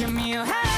give me a hand.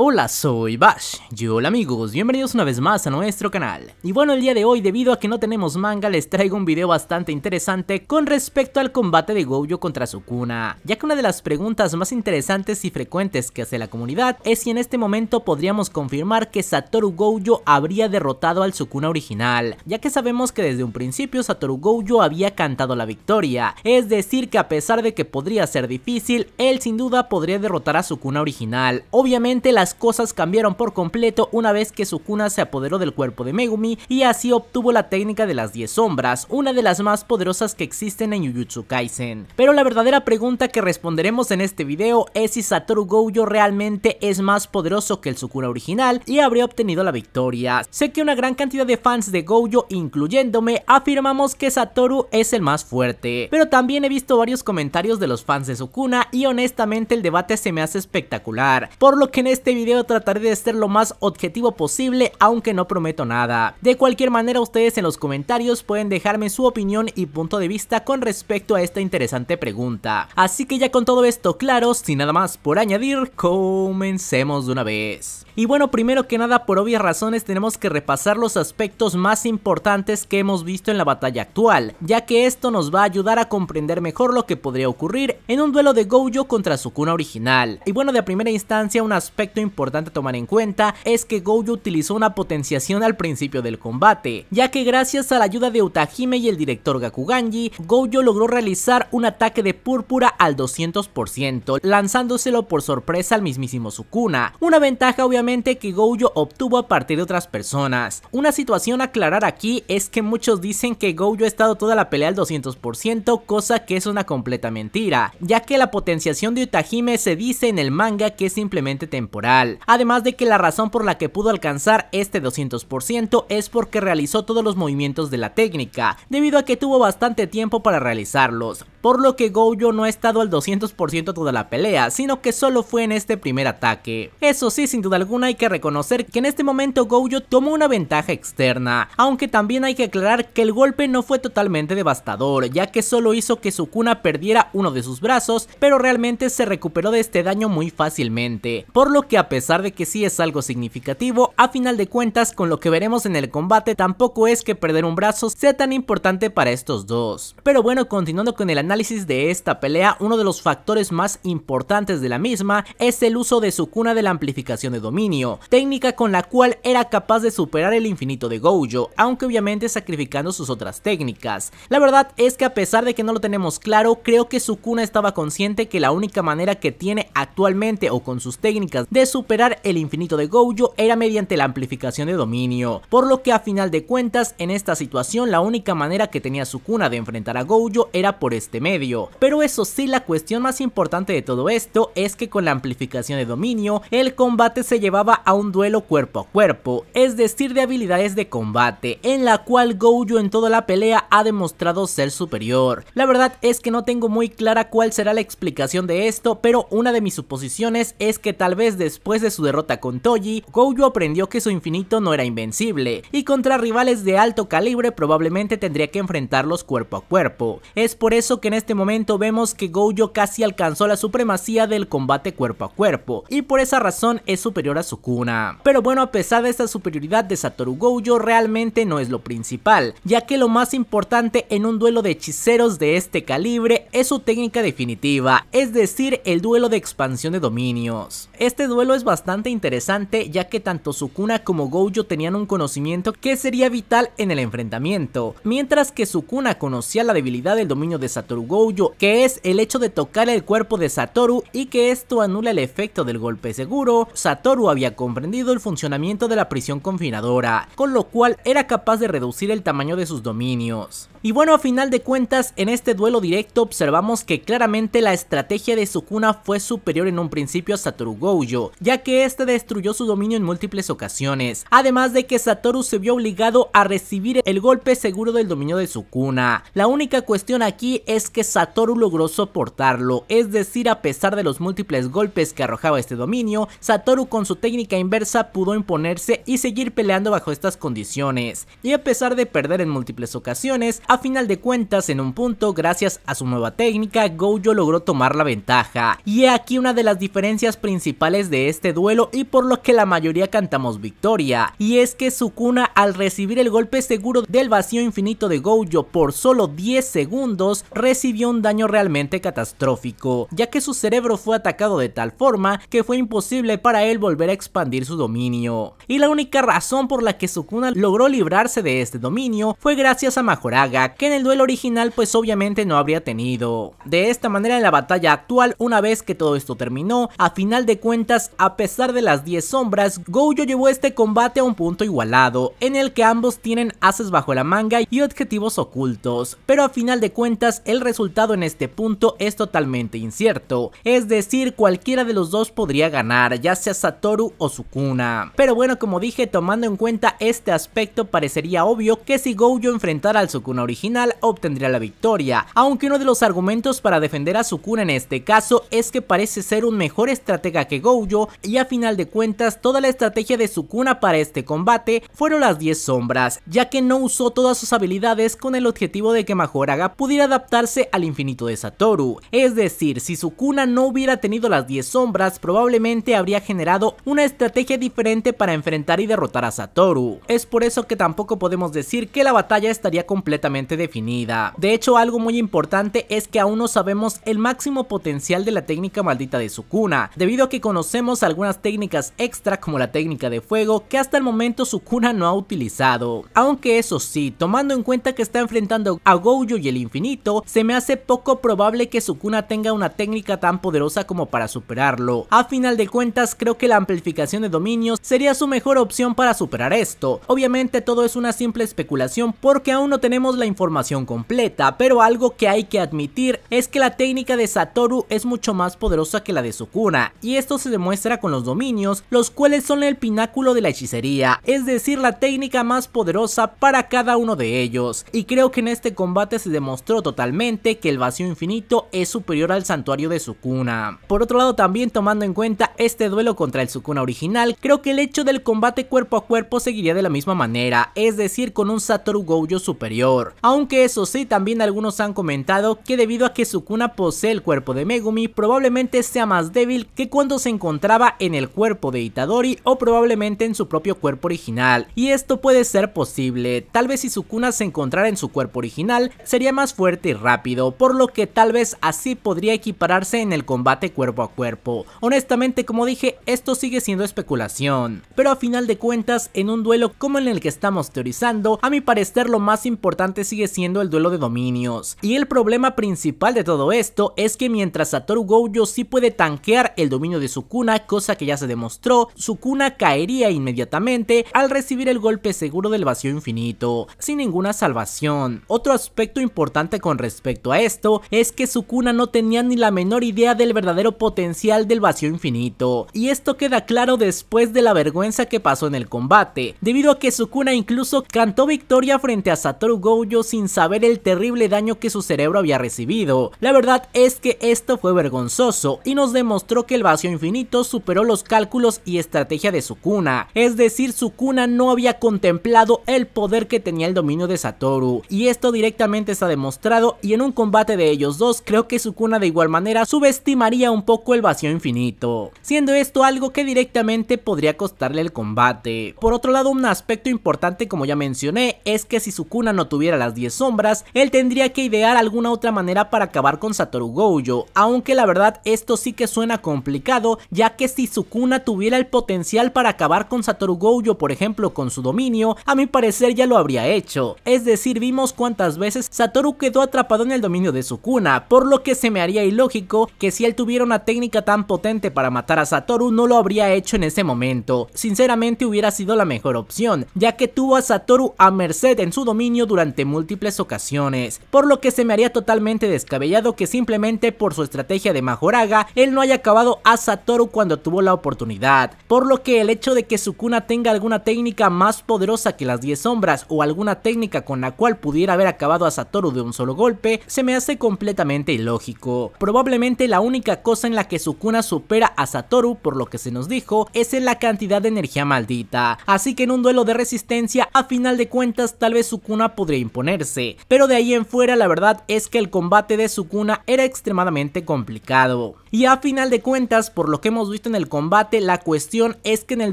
Hola, soy Bash. Y hola amigos, bienvenidos una vez más a nuestro canal. Y bueno, el día de hoy, debido a que no tenemos manga, les traigo un video bastante interesante con respecto al combate de Gojo contra Sukuna, ya que una de las preguntas más interesantes y frecuentes que hace la comunidad es si en este momento podríamos confirmar que Satoru Gojo habría derrotado al Sukuna original, ya que sabemos que desde un principio Satoru Gojo había cantado la victoria, es decir que a pesar de que podría ser difícil, él sin duda podría derrotar a Sukuna original. Obviamente la cosas cambiaron por completo una vez que Sukuna se apoderó del cuerpo de Megumi y así obtuvo la técnica de las 10 sombras, una de las más poderosas que existen en Jujutsu Kaisen. Pero la verdadera pregunta que responderemos en este video es si Satoru Gojo realmente es más poderoso que el Sukuna original y habría obtenido la victoria. Sé que una gran cantidad de fans de Gojo, incluyéndome, afirmamos que Satoru es el más fuerte, pero también he visto varios comentarios de los fans de Sukuna y honestamente el debate se me hace espectacular, por lo que en este video trataré de ser lo más objetivo posible, aunque no prometo nada. De cualquier manera, ustedes en los comentarios pueden dejarme su opinión y punto de vista con respecto a esta interesante pregunta. Así que ya con todo esto claro, sin nada más por añadir, comencemos de una vez. Y bueno, primero que nada, por obvias razones tenemos que repasar los aspectos más importantes que hemos visto en la batalla actual, ya que esto nos va a ayudar a comprender mejor lo que podría ocurrir en un duelo de Gojo contra Sukuna original. Y bueno, de primera instancia, un aspecto importante a tomar en cuenta es que Gojo utilizó una potenciación al principio del combate, ya que gracias a la ayuda de Utahime y el director Gakuganji, Gojo logró realizar un ataque de púrpura al 200%, lanzándoselo por sorpresa al mismísimo Sukuna, una ventaja obviamente que Gojo obtuvo a partir de otras personas. Una situación a aclarar aquí es que muchos dicen que Gojo ha estado toda la pelea al 200%, cosa que es una completa mentira, ya que la potenciación de Utahime se dice en el manga que es simplemente temporal. Además de que la razón por la que pudo alcanzar este 200% es porque realizó todos los movimientos de la técnica, debido a que tuvo bastante tiempo para realizarlos, por lo que Gojo no ha estado al 200% toda la pelea, sino que solo fue en este primer ataque. Eso sí, sin duda alguna hay que reconocer que en este momento Gojo tomó una ventaja externa, aunque también hay que aclarar que el golpe no fue totalmente devastador, ya que solo hizo que Sukuna perdiera uno de sus brazos, pero realmente se recuperó de este daño muy fácilmente, por lo que a pesar de que sí es algo significativo, a final de cuentas con lo que veremos en el combate tampoco es que perder un brazo sea tan importante para estos dos. Pero bueno, continuando con el análisis de esta pelea, uno de los factores más importantes de la misma es el uso de Sukuna de la amplificación de dominio técnica con la cual era capaz de superar el infinito de Gojo, aunque obviamente sacrificando sus otras técnicas. La verdad es que a pesar de que no lo tenemos claro, creo que Sukuna estaba consciente que la única manera que tiene actualmente o con sus técnicas de superar el infinito de Gojo era mediante la amplificación de dominio, por lo que a final de cuentas en esta situación la única manera que tenía Sukuna de enfrentar a Gojo era por este medio. Pero eso sí, la cuestión más importante de todo esto es que con la amplificación de dominio, el combate se llevó llevaba a un duelo cuerpo a cuerpo, es decir de habilidades de combate, en la cual Gojo en toda la pelea ha demostrado ser superior. La verdad es que no tengo muy clara cuál será la explicación de esto, pero una de mis suposiciones es que tal vez después de su derrota con Toji, Gojo aprendió que su infinito no era invencible, y contra rivales de alto calibre probablemente tendría que enfrentarlos cuerpo a cuerpo. Es por eso que en este momento vemos que Gojo casi alcanzó la supremacía del combate cuerpo a cuerpo, y por esa razón es superior su Sukuna. Pero bueno, a pesar de esta superioridad de Satoru Gojo realmente no es lo principal, ya que lo más importante en un duelo de hechiceros de este calibre es su técnica definitiva, es decir, el duelo de expansión de dominios. Este duelo es bastante interesante ya que tanto Sukuna como Gojo tenían un conocimiento que sería vital en el enfrentamiento, mientras que Sukuna conocía la debilidad del dominio de Satoru Gojo, que es el hecho de tocar el cuerpo de Satoru y que esto anula el efecto del golpe seguro, Satoru había comprendido el funcionamiento de la prisión confinadora, con lo cual era capaz de reducir el tamaño de sus dominios. Y bueno, a final de cuentas, en este duelo directo observamos que claramente la estrategia de Sukuna fue superior en un principio a Satoru Gojo, ya que este destruyó su dominio en múltiples ocasiones, además de que Satoru se vio obligado a recibir el golpe seguro del dominio de Sukuna. La única cuestión aquí es que Satoru logró soportarlo, es decir, a pesar de los múltiples golpes que arrojaba este dominio, Satoru con su técnica inversa pudo imponerse y seguir peleando bajo estas condiciones, y a pesar de perder en múltiples ocasiones, a final de cuentas en un punto gracias a su nueva técnica Gojo logró tomar la ventaja, y aquí una de las diferencias principales de este duelo y por lo que la mayoría cantamos victoria, y es que Sukuna al recibir el golpe seguro del vacío infinito de Gojo por solo 10 segundos recibió un daño realmente catastrófico, ya que su cerebro fue atacado de tal forma que fue imposible para él volver expandir su dominio. Y la única razón por la que Sukuna logró librarse de este dominio fue gracias a Majoraga, que en el duelo original pues obviamente no habría tenido. De esta manera en la batalla actual, una vez que todo esto terminó, a final de cuentas, a pesar de las 10 sombras, Goujo llevó este combate a un punto igualado, en el que ambos tienen haces bajo la manga y objetivos ocultos, pero a final de cuentas el resultado en este punto es totalmente incierto, es decir, cualquiera de los dos podría ganar, ya sea Satoru o Sukuna, Pero bueno, como dije, tomando en cuenta este aspecto parecería obvio que si Gojo enfrentara al Sukuna original obtendría la victoria, aunque uno de los argumentos para defender a Sukuna en este caso es que parece ser un mejor estratega que Gojo y a final de cuentas toda la estrategia de Sukuna para este combate fueron las 10 sombras, ya que no usó todas sus habilidades con el objetivo de que Majoraga pudiera adaptarse al infinito de Satoru, es decir, si Sukuna no hubiera tenido las 10 sombras probablemente habría generado una estrategia diferente para enfrentar y derrotar a Satoru. Es por eso que tampoco podemos decir que la batalla estaría completamente definida. De hecho, algo muy importante es que aún no sabemos el máximo potencial de la técnica maldita de Sukuna, debido a que conocemos algunas técnicas extra como la técnica de fuego que hasta el momento Sukuna no ha utilizado. Aunque eso sí, tomando en cuenta que está enfrentando a Gojo y el infinito, se me hace poco probable que Sukuna tenga una técnica tan poderosa como para superarlo. A final de cuentas, creo que la ampliación de dominios sería su mejor opción para superar esto. Obviamente todo es una simple especulación porque aún no tenemos la información completa, pero algo que hay que admitir es que la técnica de Satoru es mucho más poderosa que la de Sukuna, y esto se demuestra con los dominios, los cuales son el pináculo de la hechicería, es decir la técnica más poderosa para cada uno de ellos, y creo que en este combate se demostró totalmente que el vacío infinito es superior al santuario de Sukuna. Por otro lado también tomando en cuenta este duelo contra el original, creo que el hecho del combate cuerpo a cuerpo seguiría de la misma manera, es decir, con un Satoru Gojo superior. Aunque eso sí, también algunos han comentado que debido a que Sukuna posee el cuerpo de Megumi, probablemente sea más débil que cuando se encontraba en el cuerpo de Itadori o probablemente en su propio cuerpo original, y esto puede ser posible, tal vez si Sukuna se encontrara en su cuerpo original, sería más fuerte y rápido, por lo que tal vez así podría equipararse en el combate cuerpo a cuerpo. Honestamente, como dije, esto sí sigue siendo especulación. Pero a final de cuentas, en un duelo como en el que estamos teorizando, a mi parecer lo más importante sigue siendo el duelo de dominios. Y el problema principal de todo esto es que mientras Satoru Gojo sí puede tanquear el dominio de su Sukuna, cosa que ya se demostró, su Sukuna caería inmediatamente al recibir el golpe seguro del vacío infinito, sin ninguna salvación. Otro aspecto importante con respecto a esto es que su Sukuna no tenía ni la menor idea del verdadero potencial del vacío infinito, y esto queda claro después de la vergüenza que pasó en el combate, debido a que Sukuna incluso cantó victoria frente a Satoru Gojo sin saber el terrible daño que su cerebro había recibido. La verdad es que esto fue vergonzoso y nos demostró que el vacío infinito superó los cálculos y estrategia de Sukuna, es decir Sukuna no había contemplado el poder que tenía el dominio de Satoru y esto directamente está demostrado y en un combate de ellos dos creo que Sukuna de igual manera subestimaría un poco el vacío infinito, siendo esto algo que directamente podría costarle el combate. Por otro lado, un aspecto importante como ya mencioné, es que si Sukuna no tuviera las 10 sombras, él tendría que idear alguna otra manera para acabar con Satoru Gojo, aunque la verdad esto sí que suena complicado, ya que si Sukuna tuviera el potencial para acabar con Satoru Gojo, por ejemplo con su dominio, a mi parecer ya lo habría hecho. Es decir, vimos cuántas veces Satoru quedó atrapado en el dominio de Sukuna, por lo que se me haría ilógico que si él tuviera una técnica tan potente para matar a Satoru no lo habría hecho en ese momento. Sinceramente hubiera sido la mejor opción, ya que tuvo a Satoru a merced en su dominio durante múltiples ocasiones, por lo que se me haría totalmente descabellado que simplemente por su estrategia de Majoraga, él no haya acabado a Satoru cuando tuvo la oportunidad, por lo que el hecho de que Sukuna tenga alguna técnica más poderosa que las 10 sombras o alguna técnica con la cual pudiera haber acabado a Satoru de un solo golpe, se me hace completamente ilógico. Probablemente la única cosa en la que Sukuna supera a Satoru por lo que se nos dijo es en la cantidad de energía maldita, así que en un duelo de resistencia a final de cuentas tal vez Sukuna podría imponerse, pero de ahí en fuera la verdad es que el combate de Sukuna era extremadamente complicado. Y a final de cuentas, por lo que hemos visto en el combate, la cuestión es que en el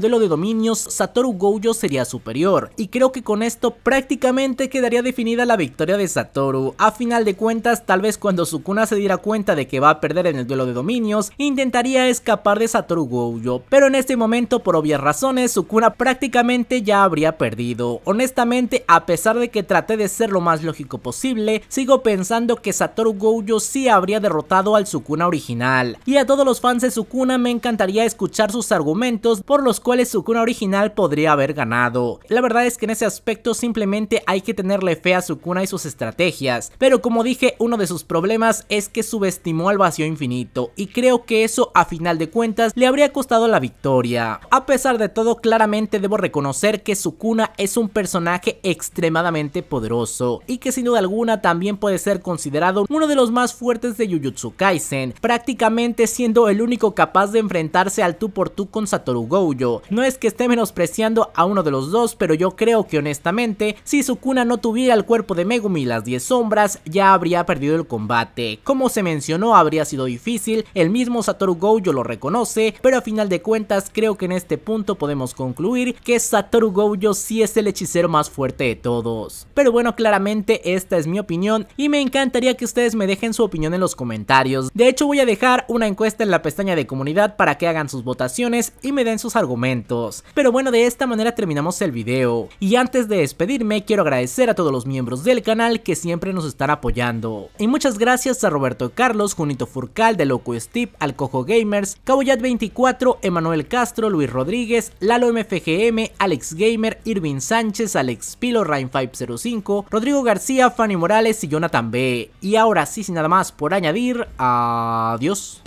duelo de dominios Satoru Gojo sería superior, y creo que con esto prácticamente quedaría definida la victoria de Satoru. A final de cuentas, tal vez cuando Sukuna se diera cuenta de que va a perder en el duelo de dominios, intentaría escapar de Satoru Gojo, pero en este momento por obvias razones Sukuna prácticamente ya habría perdido. Honestamente, a pesar de que traté de ser lo más lógico posible, sigo pensando que Satoru Gojo sí habría derrotado al Sukuna original. Y a todos los fans de Sukuna me encantaría escuchar sus argumentos por los cuales Sukuna original podría haber ganado. La verdad es que en ese aspecto simplemente hay que tenerle fe a Sukuna y sus estrategias, pero como dije, uno de sus problemas es que subestimó al vacío infinito y creo que eso a final de cuentas le habría costado la victoria. A pesar de todo, claramente debo reconocer que Sukuna es un personaje extremadamente poderoso y que sin duda alguna también puede ser considerado uno de los más fuertes de Jujutsu Kaisen, prácticamente siendo el único capaz de enfrentarse al tú por tú con Satoru Gojo. No es que esté menospreciando a uno de los dos, pero yo creo que honestamente, si Sukuna no tuviera el cuerpo de Megumi y las 10 sombras, ya habría perdido el combate. Como se mencionó, habría sido difícil, el mismo Satoru Gojo lo reconoce, pero a final de cuentas, creo que en este punto podemos concluir que Satoru Gojo sí es el hechicero más fuerte de todos. Pero bueno, claramente esta es mi opinión y me encantaría que ustedes me dejen su opinión en los comentarios. De hecho, voy a dejar una encuesta en la pestaña de comunidad para que hagan sus votaciones y me den sus argumentos. Pero bueno, de esta manera terminamos el video. Y antes de despedirme, quiero agradecer a todos los miembros del canal que siempre nos están apoyando. Y muchas gracias a Roberto Carlos, Junito Furcal, De Loco Steve, Cojo Gamers, Caboyat24, Emanuel Castro, Luis Rodríguez, Lalo MFGM, Alex Gamer, Irving Sánchez, Alex Pilo, Rain505, Rodrigo García, Fanny Morales y Jonathan B. Y ahora sí, sin nada más por añadir, adiós.